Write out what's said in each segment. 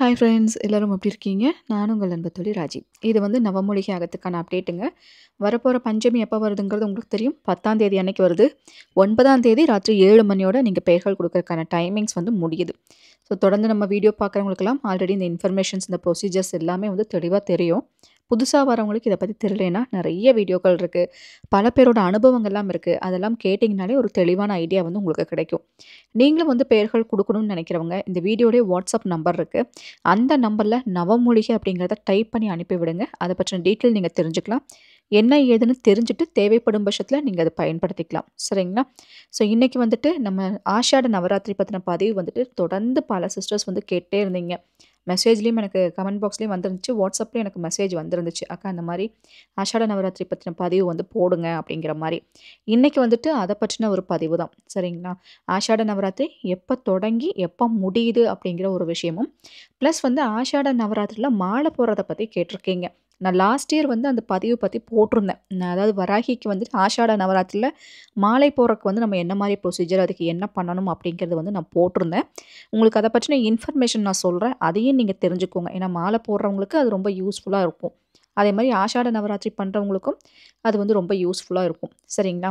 hi friends எல்லோரும் எப்படி இருக்கீங்க நான் உங்கள் தொழில் ராஜி இது வந்து நவமொழிகை ஆகத்துக்கான அப்டேட்டுங்க வரப்போகிற பஞ்சமி எப்போ வருதுங்கிறது உங்களுக்கு தெரியும் பத்தாம் தேதி அன்றைக்கி வருது ஒன்பதாம் தேதி ராத்திரி ஏழு மணியோட நீங்கள் பெயர்கள் கொடுக்கறதுக்கான டைமிங்ஸ் வந்து முடியுது ஸோ தொடர்ந்து நம்ம வீடியோ பார்க்குறவங்களுக்கெல்லாம் ஆல்ரெடி இந்த இன்ஃபர்மேஷன்ஸ் இந்த ப்ரொசீஜர்ஸ் எல்லாமே வந்து தெளிவாக தெரியும் புதுசாக வரவங்களுக்கு இதை பற்றி தெரியலனா நிறைய வீடியோக்கள் இருக்குது பல பேரோட அனுபவங்கள்லாம் இருக்குது அதெல்லாம் கேட்டிங்கனாலே ஒரு தெளிவான ஐடியா வந்து உங்களுக்கு கிடைக்கும் நீங்களும் வந்து பெயர்கள் கொடுக்கணும்னு நினைக்கிறவங்க இந்த வீடியோடைய வாட்ஸ்அப் நம்பர் இருக்குது அந்த நம்பரில் நவமூலிகை அப்படிங்கிறத டைப் பண்ணி அனுப்பிவிடுங்க அதை பற்றின டீட்டெயில் நீங்கள் தெரிஞ்சுக்கலாம் என்ன ஏதுன்னு தெரிஞ்சுட்டு தேவைப்படும் பட்சத்தில் நீங்கள் அதை பயன்படுத்திக்கலாம் சரிங்களா ஸோ இன்றைக்கி வந்துட்டு நம்ம ஆஷாட நவராத்திரி பற்றின பதிவு வந்துட்டு தொடர்ந்து பல சிஸ்டர்ஸ் வந்து கேட்டே இருந்தீங்க மெசேஜ்லேயும் எனக்கு கமெண்ட் பாக்ஸ்லேயும் வந்துருந்துச்சு வாட்ஸ்அப்லேயும் எனக்கு மெசேஜ் வந்துருந்துச்சு அக்கா அந்த மாதிரி ஆஷாட நவராத்திரி பற்றின பதிவு வந்து போடுங்க அப்படிங்கிற மாதிரி இன்றைக்கி வந்துட்டு அதை பற்றின ஒரு பதிவு தான் சரிங்களா ஆஷாட நவராத்திரி எப்போ தொடங்கி எப்போ முடியுது அப்படிங்கிற ஒரு விஷயமும் ப்ளஸ் வந்து ஆஷாட நவராத்திரியில் மாலை போடுறதை பற்றி கேட்டிருக்கீங்க நான் லாஸ்ட் இயர் வந்து அந்த பதிவு பற்றி போட்டிருந்தேன் நான் அதாவது வராகிக்கு வந்து ஆஷாட நவராத்திரியில் மாலை போகிறக்கு வந்து நம்ம என்ன மாதிரி ப்ரொசீஜர் அதுக்கு என்ன பண்ணணும் அப்படிங்கிறது வந்து நான் போட்டிருந்தேன் உங்களுக்கு அதை பற்றின இன்ஃபர்மேஷன் நான் சொல்கிறேன் அதையும் நீங்கள் தெரிஞ்சுக்கோங்க ஏன்னா மாலை போடுறவங்களுக்கு அது ரொம்ப யூஸ்ஃபுல்லாக இருக்கும் அதே மாதிரி ஆஷாட நவராத்திரி பண்ணுறவங்களுக்கும் அது வந்து ரொம்ப யூஸ்ஃபுல்லாக இருக்கும் சரிங்களா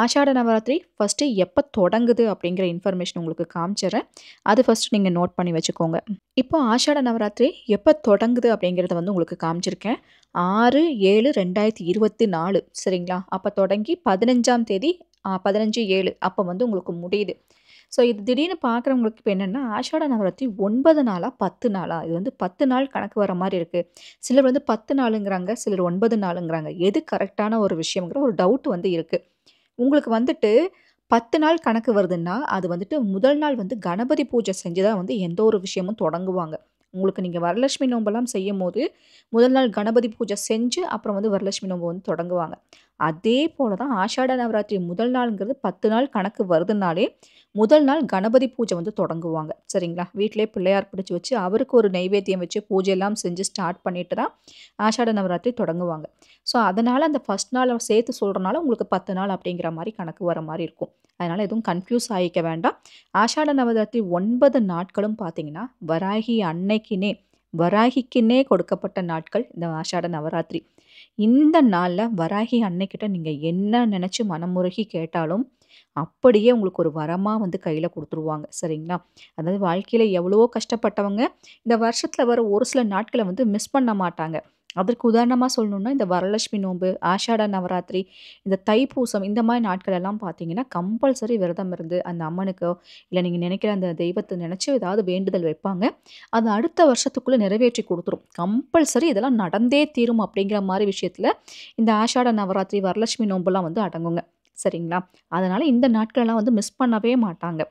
ஆஷாட நவராத்திரி ஃபஸ்ட்டு எப்போ தொடங்குது அப்படிங்கிற இன்ஃபர்மேஷன் உங்களுக்கு காமிச்சிடுறேன் அது ஃபஸ்ட்டு நீங்கள் நோட் பண்ணி வச்சுக்கோங்க இப்போ ஆஷாட நவராத்திரி எப்போ தொடங்குது அப்படிங்கிறத வந்து உங்களுக்கு காமிச்சிருக்கேன் ஆறு ஏழு ரெண்டாயிரத்தி இருபத்தி நாலு சரிங்களா அப்போ தொடங்கி பதினஞ்சாம் தேதி பதினஞ்சு ஏழு அப்போ வந்து உங்களுக்கு முடியுது ஸோ இது திடீர்னு பார்க்குறவங்களுக்கு இப்போ என்னென்னா ஆஷாட நவராத்திரி ஒன்பது நாளாக பத்து நாளாக இது வந்து பத்து நாள் கணக்கு வர மாதிரி இருக்குது சிலர் வந்து பத்து நாளுங்கிறாங்க சிலர் ஒன்பது நாளுங்கிறாங்க எது கரெக்டான ஒரு விஷயங்கிற ஒரு டவுட் வந்து இருக்குது உங்களுக்கு வந்துட்டு பத்து நாள் கணக்கு வருதுன்னா அது வந்துட்டு முதல் நாள் வந்து கணபதி பூஜை செஞ்சு தான் வந்து எந்த ஒரு விஷயமும் தொடங்குவாங்க உங்களுக்கு நீங்கள் வரலட்சுமி நோம்பெல்லாம் செய்யும் போது முதல் நாள் கணபதி பூஜை செஞ்சு அப்புறம் வந்து வரலட்சுமி நோம்பு வந்து தொடங்குவாங்க அதே போல தான் ஆஷாட நவராத்திரி முதல் நாளுங்கிறது பத்து நாள் கணக்கு வருதுனாலே முதல் நாள் கணபதி பூஜை வந்து தொடங்குவாங்க சரிங்களா வீட்டிலே பிள்ளையார் பிடிச்சி வச்சு அவருக்கு ஒரு நைவேத்தியம் வச்சு பூஜையெல்லாம் செஞ்சு ஸ்டார்ட் பண்ணிட்டு தான் ஆஷாட நவராத்திரி தொடங்குவாங்க ஸோ அதனால் அந்த ஃபஸ்ட் நாள் சேர்த்து சொல்கிறனால உங்களுக்கு பத்து நாள் அப்படிங்கிற மாதிரி கணக்கு வர மாதிரி இருக்கும் அதனால் எதுவும் கன்ஃபியூஸ் ஆகிக்க வேண்டாம் ஆஷாட நவராத்திரி ஒன்பது நாட்களும் பார்த்திங்கன்னா வராகி அன்னைக்குன்னே வராகிக்குன்னே கொடுக்கப்பட்ட நாட்கள் இந்த ஆஷாட நவராத்திரி இந்த நாளில் வராகி அன்னைக்கிட்ட நீங்கள் என்ன நினச்சி மனமுருகி கேட்டாலும் அப்படியே உங்களுக்கு ஒரு வரமாக வந்து கையில் கொடுத்துருவாங்க சரிங்களா அதாவது வாழ்க்கையில் எவ்வளவோ கஷ்டப்பட்டவங்க இந்த வருஷத்தில் வர ஒரு சில நாட்களை வந்து மிஸ் பண்ண மாட்டாங்க அதற்கு உதாரணமாக சொல்லணுன்னா இந்த வரலட்சுமி நோன்பு ஆஷாட நவராத்திரி இந்த தைப்பூசம் இந்த மாதிரி நாட்கள் எல்லாம் பார்த்தீங்கன்னா கம்பல்சரி விரதம் இருந்து அந்த அம்மனுக்கோ இல்லை நீங்கள் நினைக்கிற அந்த தெய்வத்தை நினச்சி ஏதாவது வேண்டுதல் வைப்பாங்க அது அடுத்த வருஷத்துக்குள்ளே நிறைவேற்றி கொடுத்துரும் கம்பல்சரி இதெல்லாம் நடந்தே தீரும் அப்படிங்கிற மாதிரி விஷயத்தில் இந்த ஆஷாட நவராத்திரி வரலட்சுமி நோன்புலாம் வந்து அடங்குங்க சரிங்களா அதனால் இந்த நாட்களெல்லாம் வந்து மிஸ் பண்ணவே மாட்டாங்க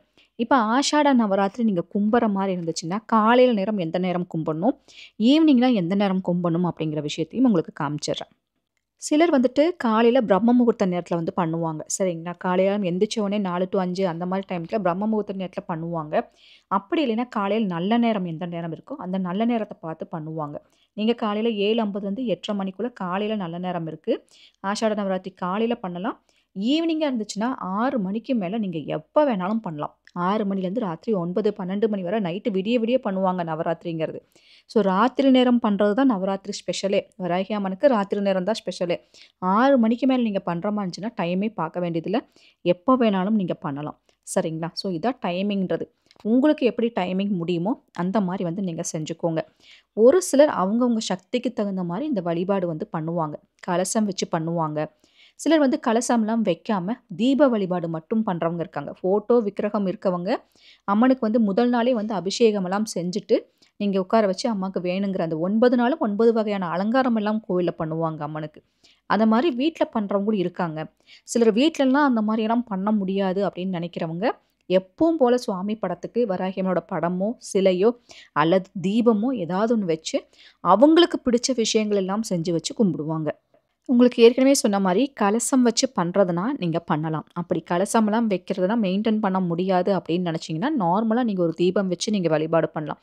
இப்போ ஆஷாட நவராத்திரி நீங்கள் கும்புற மாதிரி இருந்துச்சுன்னா காலையில் நேரம் எந்த நேரம் கும்பிடணும் ஈவினிங்னால் எந்த நேரம் கும்பிடணும் அப்படிங்கிற விஷயத்தையும் உங்களுக்கு காமிச்சிடுறேன் சிலர் வந்துட்டு காலையில் பிரம்ம முகூர்த்த நேரத்தில் வந்து பண்ணுவாங்க சரிங்களா காலையில் எந்திரிச்ச உடனே நாலு டு அஞ்சு அந்த மாதிரி டைமில் பிரம்ம முகூர்த்த நேரத்தில் பண்ணுவாங்க அப்படி இல்லைன்னா காலையில் நல்ல நேரம் எந்த நேரம் இருக்கோ அந்த நல்ல நேரத்தை பார்த்து பண்ணுவாங்க நீங்கள் காலையில் ஏழு ஐம்பதுலேருந்து எட்டரை மணிக்குள்ளே காலையில் நல்ல நேரம் இருக்குது ஆஷாட நவராத்திரி காலையில் பண்ணலாம் ஈவினிங்காக இருந்துச்சுன்னா ஆறு மணிக்கு மேலே நீங்கள் எப்போ வேணாலும் பண்ணலாம் ஆறு மணிலேருந்து ராத்திரி ஒன்பது பன்னெண்டு மணி வரை நைட்டு விடிய விடிய பண்ணுவாங்க நவராத்திரிங்கிறது ஸோ ராத்திரி நேரம் பண்ணுறது தான் நவராத்திரி ஸ்பெஷலே வராகி அம்மனுக்கு ராத்திரி நேரம் தான் ஸ்பெஷலே ஆறு மணிக்கு மேலே நீங்கள் பண்ணுறமாச்சுன்னா இருந்துச்சுன்னா டைமே பார்க்க வேண்டியதில்லை எப்போ வேணாலும் நீங்கள் பண்ணலாம் சரிங்களா ஸோ இதான் டைமிங்கிறது உங்களுக்கு எப்படி டைமிங் முடியுமோ அந்த மாதிரி வந்து நீங்கள் செஞ்சுக்கோங்க ஒரு சிலர் அவங்கவுங்க சக்திக்கு தகுந்த மாதிரி இந்த வழிபாடு வந்து பண்ணுவாங்க கலசம் வச்சு பண்ணுவாங்க சிலர் வந்து கலசம்லாம் வைக்காமல் தீப வழிபாடு மட்டும் பண்ணுறவங்க இருக்காங்க ஃபோட்டோ விக்கிரகம் இருக்கவங்க அம்மனுக்கு வந்து முதல் நாளே வந்து அபிஷேகமெல்லாம் செஞ்சுட்டு நீங்கள் உட்கார வச்சு அம்மாவுக்கு வேணுங்கிற அந்த ஒன்பது நாளும் ஒன்பது வகையான அலங்காரம் எல்லாம் கோவிலில் பண்ணுவாங்க அம்மனுக்கு அந்த மாதிரி வீட்டில் பண்ணுறவங்களும் இருக்காங்க சிலர் வீட்டிலலாம் அந்த மாதிரியெல்லாம் பண்ண முடியாது அப்படின்னு நினைக்கிறவங்க எப்பவும் போல் சுவாமி படத்துக்கு வராகியம்மனோட படமோ சிலையோ அல்லது தீபமோ ஏதாவது ஒன்று வச்சு அவங்களுக்கு பிடிச்ச விஷயங்கள் எல்லாம் செஞ்சு வச்சு கும்பிடுவாங்க உங்களுக்கு ஏற்கனவே சொன்ன மாதிரி கலசம் வச்சு பண்ணுறதுனா நீங்கள் பண்ணலாம் அப்படி கலசம்லாம் வைக்கிறதுனா மெயின்டைன் பண்ண முடியாது அப்படின்னு நினச்சிங்கன்னா நார்மலாக நீங்கள் ஒரு தீபம் வச்சு நீங்கள் வழிபாடு பண்ணலாம்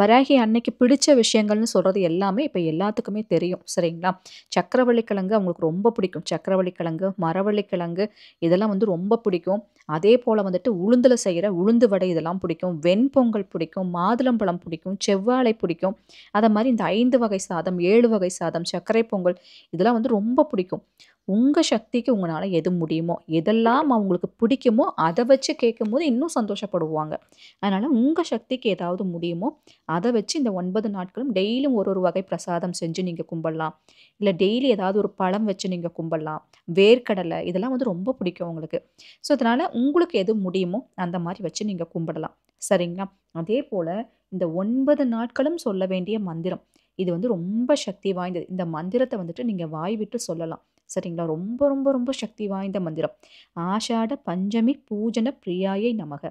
வராகி அன்னைக்கு பிடிச்ச விஷயங்கள்னு சொல்கிறது எல்லாமே இப்போ எல்லாத்துக்குமே தெரியும் சரிங்களா சக்கரவள்ளி கிழங்கு அவங்களுக்கு ரொம்ப பிடிக்கும் சக்கரவள்ளி கிழங்கு மரவள்ளி கிழங்கு இதெல்லாம் வந்து ரொம்ப பிடிக்கும் அதே போல் வந்துட்டு உளுந்தில் செய்கிற உளுந்து வடை இதெல்லாம் பிடிக்கும் வெண்பொங்கல் பிடிக்கும் மாதுளம்பழம் பிடிக்கும் செவ்வாழை பிடிக்கும் அதை மாதிரி இந்த ஐந்து வகை சாதம் ஏழு வகை சாதம் சர்க்கரை பொங்கல் இதெல்லாம் வந்து ரொம்ப பிடிக்கும் உங்கள் சக்திக்கு உங்களால் எது முடியுமோ எதெல்லாம் அவங்களுக்கு பிடிக்குமோ அதை வச்சு கேட்கும் போது இன்னும் சந்தோஷப்படுவாங்க அதனால் உங்கள் சக்திக்கு ஏதாவது முடியுமோ அதை வச்சு இந்த ஒன்பது நாட்களும் டெய்லியும் ஒரு ஒரு வகை பிரசாதம் செஞ்சு நீங்கள் கும்பிடலாம் இல்லை டெய்லி ஏதாவது ஒரு பழம் வச்சு நீங்கள் கும்பிடலாம் வேர்க்கடலை இதெல்லாம் வந்து ரொம்ப பிடிக்கும் உங்களுக்கு ஸோ அதனால் உங்களுக்கு எது முடியுமோ அந்த மாதிரி வச்சு நீங்கள் கும்பிடலாம் சரிங்களா அதே போல் இந்த ஒன்பது நாட்களும் சொல்ல வேண்டிய மந்திரம் இது வந்து ரொம்ப சக்தி வாய்ந்தது இந்த மந்திரத்தை வந்துட்டு நீங்கள் வாய் விட்டு சொல்லலாம் சரிங்களா ரொம்ப ரொம்ப ரொம்ப சக்தி வாய்ந்த மந்திரம் ஆஷாட பஞ்சமி பூஜன பிரியாயை நமக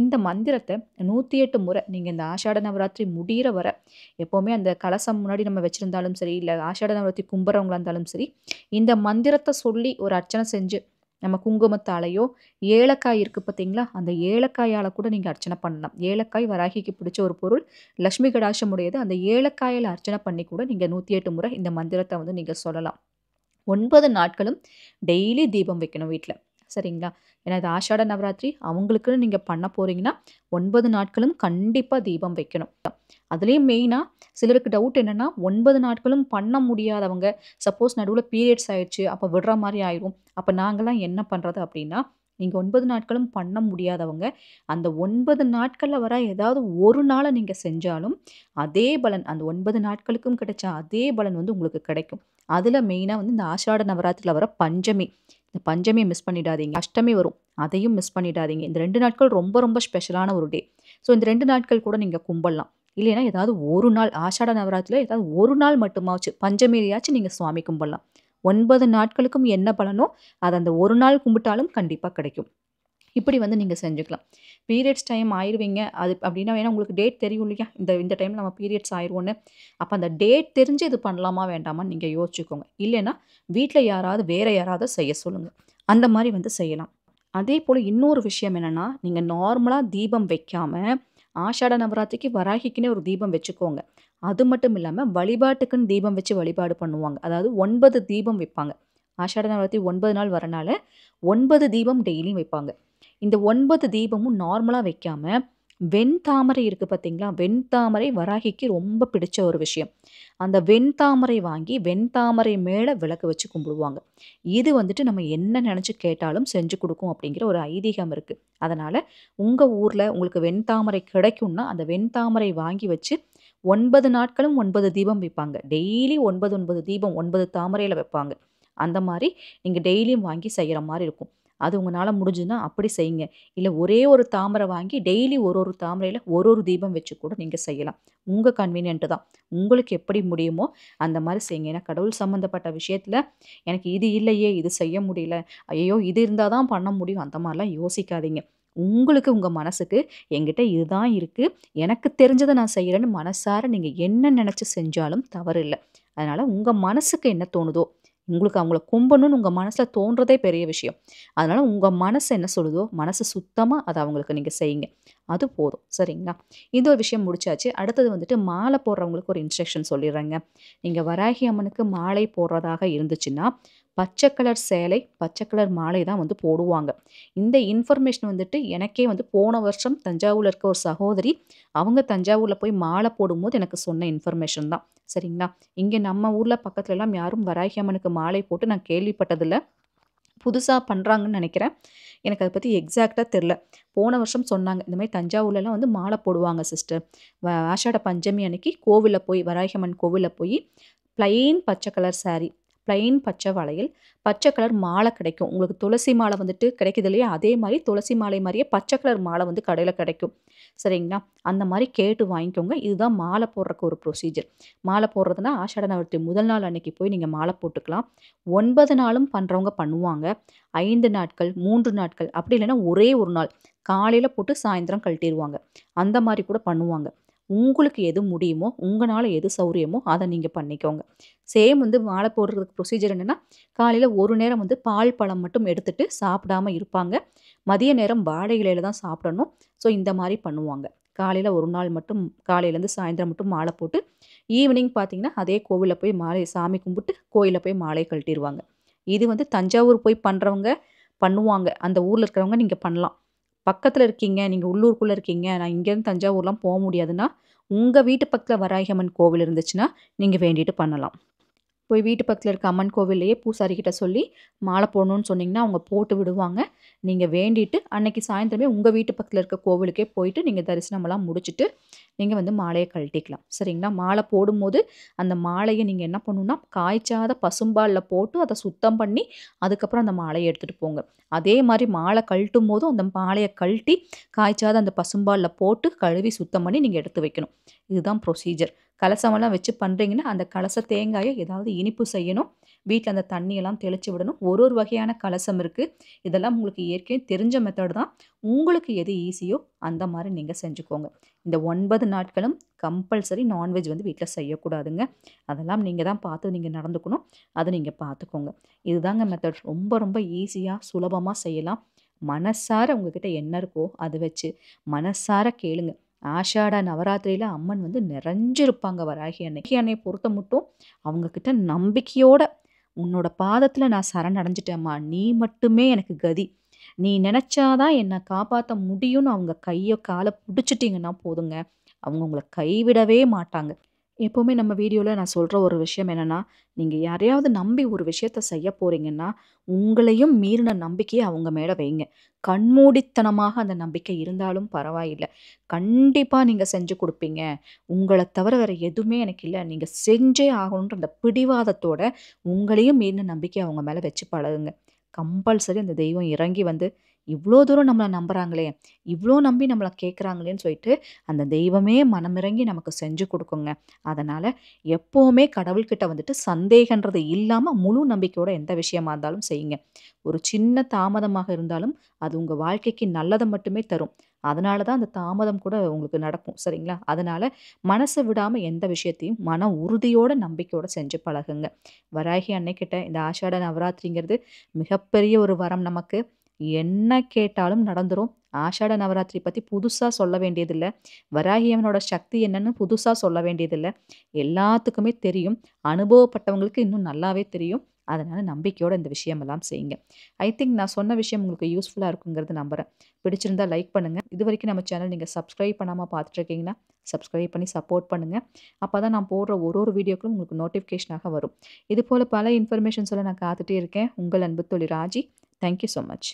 இந்த மந்திரத்தை நூற்றி எட்டு முறை நீங்கள் இந்த ஆஷாட நவராத்திரி முடிகிற வர எப்போவுமே அந்த கலசம் முன்னாடி நம்ம வச்சுருந்தாலும் சரி இல்லை ஆஷாட நவராத்திரி கும்புறவங்களா இருந்தாலும் சரி இந்த மந்திரத்தை சொல்லி ஒரு அர்ச்சனை செஞ்சு நம்ம குங்குமத்தாலையோ ஏலக்காய் இருக்குது பார்த்தீங்களா அந்த ஏலக்காயால் கூட நீங்கள் அர்ச்சனை பண்ணலாம் ஏலக்காய் வராகிக்கு பிடிச்ச ஒரு பொருள் லக்ஷ்மி கடாசமுடையது அந்த ஏலக்காயில் அர்ச்சனை பண்ணி கூட நீங்கள் நூற்றி எட்டு முறை இந்த மந்திரத்தை வந்து நீங்கள் சொல்லலாம் ஒன்பது நாட்களும் டெய்லி தீபம் வைக்கணும் வீட்டில் சரிங்களா ஏன்னா இது ஆஷாட நவராத்திரி அவங்களுக்குன்னு நீங்கள் பண்ண போகிறீங்கன்னா ஒன்பது நாட்களும் கண்டிப்பாக தீபம் வைக்கணும் அதுலேயும் மெயினாக சிலருக்கு டவுட் என்னென்னா ஒன்பது நாட்களும் பண்ண முடியாதவங்க சப்போஸ் நடுவில் பீரியட்ஸ் ஆயிடுச்சு அப்போ விடுற மாதிரி ஆயிரும் அப்போ நாங்களாம் என்ன பண்ணுறது அப்படின்னா நீங்கள் ஒன்பது நாட்களும் பண்ண முடியாதவங்க அந்த ஒன்பது நாட்களில் வர ஏதாவது ஒரு நாளை நீங்கள் செஞ்சாலும் அதே பலன் அந்த ஒன்பது நாட்களுக்கும் கிடைச்ச அதே பலன் வந்து உங்களுக்கு கிடைக்கும் அதில் மெயினாக வந்து இந்த ஆஷாட நவராத்திரியில் வர பஞ்சமி இந்த பஞ்சமியை மிஸ் பண்ணிடாதீங்க அஷ்டமி வரும் அதையும் மிஸ் பண்ணிடாதீங்க இந்த ரெண்டு நாட்கள் ரொம்ப ரொம்ப ஸ்பெஷலான ஒரு டே ஸோ இந்த ரெண்டு நாட்கள் கூட நீங்கள் கும்பிடலாம் இல்லைன்னா ஏதாவது ஒரு நாள் ஆஷாட நவராத்திரியில் ஏதாவது ஒரு நாள் மட்டுமாச்சு பஞ்சமியாச்சும் நீங்கள் சுவாமி கும்பிடலாம் ஒன்பது நாட்களுக்கும் என்ன பலனோ அது அந்த ஒரு நாள் கும்பிட்டாலும் கண்டிப்பாக கிடைக்கும் இப்படி வந்து நீங்கள் செஞ்சுக்கலாம் பீரியட்ஸ் டைம் ஆயிடுவீங்க அது அப்படின்னா வேணால் உங்களுக்கு டேட் தெரியும் இல்லையா இந்த இந்த டைமில் நம்ம பீரியட்ஸ் ஆயிடுவோன்னு அப்போ அந்த டேட் தெரிஞ்சு இது பண்ணலாமா வேண்டாமா நீங்கள் யோசிச்சுக்கோங்க இல்லைன்னா வீட்டில் யாராவது வேறு யாராவது செய்ய சொல்லுங்கள் அந்த மாதிரி வந்து செய்யலாம் அதே போல் இன்னொரு விஷயம் என்னென்னா நீங்கள் நார்மலாக தீபம் வைக்காமல் ஆஷாட நவராத்திரிக்கு வராகிக்குன்னே ஒரு தீபம் வச்சுக்கோங்க அது மட்டும் இல்லாமல் வழிபாட்டுக்குன்னு தீபம் வச்சு வழிபாடு பண்ணுவாங்க அதாவது ஒன்பது தீபம் வைப்பாங்க ஆஷாட நவராத்திரி ஒன்பது நாள் வரனால ஒன்பது தீபம் டெய்லியும் வைப்பாங்க இந்த ஒன்பது தீபமும் நார்மலாக வைக்காமல் வெண்தாமரை இருக்குது பார்த்தீங்களா வெண்தாமரை வராகிக்கு ரொம்ப பிடிச்ச ஒரு விஷயம் அந்த வெண்தாமரை வாங்கி வெண்தாமரை மேலே விளக்கு வச்சு கும்பிடுவாங்க இது வந்துட்டு நம்ம என்ன நினச்சி கேட்டாலும் செஞ்சு கொடுக்கும் அப்படிங்கிற ஒரு ஐதீகம் இருக்குது அதனால் உங்கள் ஊரில் உங்களுக்கு வெண்தாமரை கிடைக்கும்னா அந்த வெண்தாமரை வாங்கி வச்சு ஒன்பது நாட்களும் ஒன்பது தீபம் வைப்பாங்க டெய்லி ஒன்பது ஒன்பது தீபம் ஒன்பது தாமரையில் வைப்பாங்க அந்த மாதிரி நீங்கள் டெய்லியும் வாங்கி செய்கிற மாதிரி இருக்கும் அது உங்களால் முடிஞ்சுன்னா அப்படி செய்யுங்க இல்லை ஒரே ஒரு தாமரை வாங்கி டெய்லி ஒரு ஒரு தாமரையில் ஒரு ஒரு தீபம் வச்சு கூட நீங்கள் செய்யலாம் உங்கள் கன்வீனியன்ட்டு தான் உங்களுக்கு எப்படி முடியுமோ அந்த மாதிரி செய்யுங்க ஏன்னா கடவுள் சம்மந்தப்பட்ட விஷயத்தில் எனக்கு இது இல்லையே இது செய்ய முடியல ஐயோ இது இருந்தால் தான் பண்ண முடியும் அந்த மாதிரிலாம் யோசிக்காதீங்க உங்களுக்கு உங்கள் மனசுக்கு என்கிட்ட இதுதான் இருக்குது எனக்கு தெரிஞ்சதை நான் செய்கிறேன்னு மனசார நீங்கள் என்ன நினச்சி செஞ்சாலும் தவறு இல்லை அதனால் உங்கள் மனசுக்கு என்ன தோணுதோ உங்களுக்கு அவங்கள கும்பணுன்னு உங்கள் மனசில் தோன்றதே பெரிய விஷயம் அதனால் உங்கள் மனசு என்ன சொல்லுதோ மனசு சுத்தமாக அதை அவங்களுக்கு நீங்கள் செய்யுங்க அது போதும் சரிங்களா இந்த ஒரு விஷயம் முடிச்சாச்சு அடுத்தது வந்துட்டு மாலை போடுறவங்களுக்கு ஒரு இன்ஸ்ட்ரக்ஷன் சொல்லிடுறேங்க நீங்கள் வராகி அம்மனுக்கு மாலை போடுறதாக இருந்துச்சுன்னா பச்சை கலர் சேலை பச்சை கலர் மாலை தான் வந்து போடுவாங்க இந்த இன்ஃபர்மேஷன் வந்துட்டு எனக்கே வந்து போன வருஷம் தஞ்சாவூரில் இருக்க ஒரு சகோதரி அவங்க தஞ்சாவூரில் போய் மாலை போடும்போது எனக்கு சொன்ன இன்ஃபர்மேஷன் தான் சரிங்களா இங்கே நம்ம ஊரில் பக்கத்துலலாம் யாரும் வராகி அம்மனுக்கு மாலை போட்டு நான் கேள்விப்பட்டதில்லை புதுசாக பண்ணுறாங்கன்னு நினைக்கிறேன் எனக்கு அதை பற்றி எக்ஸாக்டாக தெரில போன வருஷம் சொன்னாங்க மாதிரி தஞ்சாவூர்லலாம் வந்து மாலை போடுவாங்க சிஸ்டர் ஆஷாட பஞ்சமி அன்னைக்கு கோவிலில் போய் வராகியம்மன் கோவிலில் போய் ப்ளைன் பச்சை கலர் சாரீ பிளைன் பச்சை வளையல் பச்சை கலர் மாலை கிடைக்கும் உங்களுக்கு துளசி மாலை வந்துட்டு கிடைக்குது இல்லையா அதே மாதிரி துளசி மாலை மாதிரியே பச்சை கலர் மாலை வந்து கடையில் கிடைக்கும் சரிங்களா அந்த மாதிரி கேட்டு வாங்கிக்கோங்க இதுதான் மாலை போடுறக்கு ஒரு ப்ரொசீஜர் மாலை போடுறதுனா ஆஷாட நவர்த்தி முதல் நாள் அன்னைக்கு போய் நீங்கள் மாலை போட்டுக்கலாம் ஒன்பது நாளும் பண்ணுறவங்க பண்ணுவாங்க ஐந்து நாட்கள் மூன்று நாட்கள் அப்படி இல்லைன்னா ஒரே ஒரு நாள் காலையில் போட்டு சாயந்தரம் கழட்டிடுவாங்க அந்த மாதிரி கூட பண்ணுவாங்க உங்களுக்கு எது முடியுமோ உங்களால் எது சௌரியமோ அதை நீங்கள் பண்ணிக்கோங்க சேம் வந்து மாலை போடுறதுக்கு ப்ரொசீஜர் என்னென்னா காலையில் ஒரு நேரம் வந்து பால் பழம் மட்டும் எடுத்துகிட்டு சாப்பிடாமல் இருப்பாங்க மதிய நேரம் வாழை இலையில் தான் சாப்பிடணும் ஸோ இந்த மாதிரி பண்ணுவாங்க காலையில் ஒரு நாள் மட்டும் காலையிலேருந்து சாயந்தரம் மட்டும் மாலை போட்டு ஈவினிங் பார்த்திங்கன்னா அதே கோவிலில் போய் மாலை சாமி கும்பிட்டு கோயிலில் போய் மாலை கழட்டிடுவாங்க இது வந்து தஞ்சாவூர் போய் பண்ணுறவங்க பண்ணுவாங்க அந்த ஊரில் இருக்கிறவங்க நீங்கள் பண்ணலாம் பக்கத்தில் இருக்கீங்க நீங்கள் உள்ளூருக்குள்ளே இருக்கீங்க நான் இங்கேருந்து தஞ்சாவூர்லாம் போக முடியாதுன்னா உங்கள் வீட்டு பக்கத்தில் வராயம்மன் கோவில் இருந்துச்சுன்னா நீங்கள் வேண்டிட்டு பண்ணலாம் போய் வீட்டு பக்கத்தில் இருக்க அம்மன் கோவில்லையே பூசாரிக்கிட்ட சொல்லி மாலை போடணும்னு சொன்னிங்கன்னா அவங்க போட்டு விடுவாங்க நீங்கள் வேண்டிட்டு அன்னைக்கு சாயந்தரமே உங்கள் வீட்டு பக்கத்தில் இருக்க கோவிலுக்கே போயிட்டு நீங்கள் தரிசனமெல்லாம் முடிச்சுட்டு நீங்கள் வந்து மாலையை கழட்டிக்கலாம் சரிங்களா மாலை போடும்போது அந்த மாலையை நீங்கள் என்ன பண்ணுன்னா காய்ச்சாத பசும்பாலில் போட்டு அதை சுத்தம் பண்ணி அதுக்கப்புறம் அந்த மாலையை எடுத்துகிட்டு போங்க அதே மாதிரி மாலை கழட்டும் போதும் அந்த மாலையை கழட்டி காய்ச்சாத அந்த பசும்பாலில் போட்டு கழுவி சுத்தம் பண்ணி நீங்கள் எடுத்து வைக்கணும் இதுதான் ப்ரொசீஜர் கலசமெல்லாம் வச்சு பண்ணுறீங்கன்னா அந்த கலச தேங்காயை ஏதாவது இனிப்பு செய்யணும் வீட்டில் அந்த தண்ணியெல்லாம் தெளித்து விடணும் ஒரு ஒரு வகையான கலசம் இருக்குது இதெல்லாம் உங்களுக்கு ஏற்கனவே தெரிஞ்ச மெத்தட் தான் உங்களுக்கு எது ஈஸியோ அந்த மாதிரி நீங்கள் செஞ்சுக்கோங்க இந்த ஒன்பது நாட்களும் கம்பல்சரி நான்வெஜ் வந்து வீட்டில் செய்யக்கூடாதுங்க அதெல்லாம் நீங்கள் தான் பார்த்து நீங்கள் நடந்துக்கணும் அதை நீங்கள் பார்த்துக்கோங்க இதுதாங்க மெத்தட் ரொம்ப ரொம்ப ஈஸியாக சுலபமாக செய்யலாம் மனசார உங்ககிட்ட என்ன இருக்கோ அதை வச்சு மனசார கேளுங்கள் ஆஷாட நவராத்திரியில் அம்மன் வந்து நிறைஞ்சிருப்பாங்க வராகி அன்னைக்கு அன்னை பொறுத்த மட்டும் அவங்கக்கிட்ட நம்பிக்கையோட உன்னோட பாதத்தில் நான் சரணடைஞ்சிட்டேம்மா நீ மட்டுமே எனக்கு கதி நீ நினச்சாதான் என்னை காப்பாற்ற முடியும்னு அவங்க கையை காலை பிடிச்சிட்டிங்கன்னா போதுங்க அவங்க உங்களை கைவிடவே மாட்டாங்க எப்போவுமே நம்ம வீடியோவில் நான் சொல்கிற ஒரு விஷயம் என்னென்னா நீங்கள் யாரையாவது நம்பி ஒரு விஷயத்த செய்ய போகிறீங்கன்னா உங்களையும் மீறின நம்பிக்கையை அவங்க மேலே வைங்க கண்மூடித்தனமாக அந்த நம்பிக்கை இருந்தாலும் பரவாயில்லை கண்டிப்பாக நீங்கள் செஞ்சு கொடுப்பீங்க உங்களை தவிர வேறு எதுவுமே எனக்கு இல்லை நீங்கள் செஞ்சே ஆகணுன்ற அந்த பிடிவாதத்தோட உங்களையும் மீறின நம்பிக்கை அவங்க மேலே வச்சு பழகுங்க கம்பல்சரி அந்த தெய்வம் இறங்கி வந்து இவ்வளோ தூரம் நம்மளை நம்புகிறாங்களே இவ்வளோ நம்பி நம்மளை கேட்குறாங்களேன்னு சொல்லிட்டு அந்த தெய்வமே மனமிறங்கி நமக்கு செஞ்சு கொடுக்குங்க அதனால் எப்போவுமே கடவுள்கிட்ட வந்துட்டு சந்தேகன்றது இல்லாமல் முழு நம்பிக்கையோட எந்த விஷயமா இருந்தாலும் செய்யுங்க ஒரு சின்ன தாமதமாக இருந்தாலும் அது உங்கள் வாழ்க்கைக்கு நல்லதை மட்டுமே தரும் அதனால தான் அந்த தாமதம் கூட உங்களுக்கு நடக்கும் சரிங்களா அதனால் மனசை விடாமல் எந்த விஷயத்தையும் மன உறுதியோட நம்பிக்கையோடு செஞ்சு பழகுங்க வராகி அன்னைக்கிட்ட இந்த ஆஷாட நவராத்திரிங்கிறது மிகப்பெரிய ஒரு வரம் நமக்கு என்ன கேட்டாலும் நடந்துடும் ஆஷாட நவராத்திரி பற்றி புதுசாக சொல்ல வேண்டியதில்லை வராகியவனோட சக்தி என்னன்னு புதுசாக சொல்ல வேண்டியதில்லை எல்லாத்துக்குமே தெரியும் அனுபவப்பட்டவங்களுக்கு இன்னும் நல்லாவே தெரியும் அதனால் நம்பிக்கையோடு இந்த விஷயமெல்லாம் செய்யுங்க ஐ திங்க் நான் சொன்ன விஷயம் உங்களுக்கு யூஸ்ஃபுல்லாக இருக்குங்கிறது நம்புகிறேன் பிடிச்சிருந்தா லைக் பண்ணுங்கள் இது வரைக்கும் நம்ம சேனல் நீங்கள் சப்ஸ்கிரைப் பண்ணாமல் பார்த்துட்ருக்கீங்கன்னா சப்ஸ்கிரைப் பண்ணி சப்போர்ட் பண்ணுங்கள் அப்போ தான் நான் போடுற ஒரு ஒரு வீடியோக்களும் உங்களுக்கு நோட்டிஃபிகேஷனாக வரும் இது போல் பல இன்ஃபர்மேஷன்ஸில் நான் காத்துட்டே இருக்கேன் உங்கள் அன்பு தொழில் ராஜி தேங்க்யூ ஸோ மச்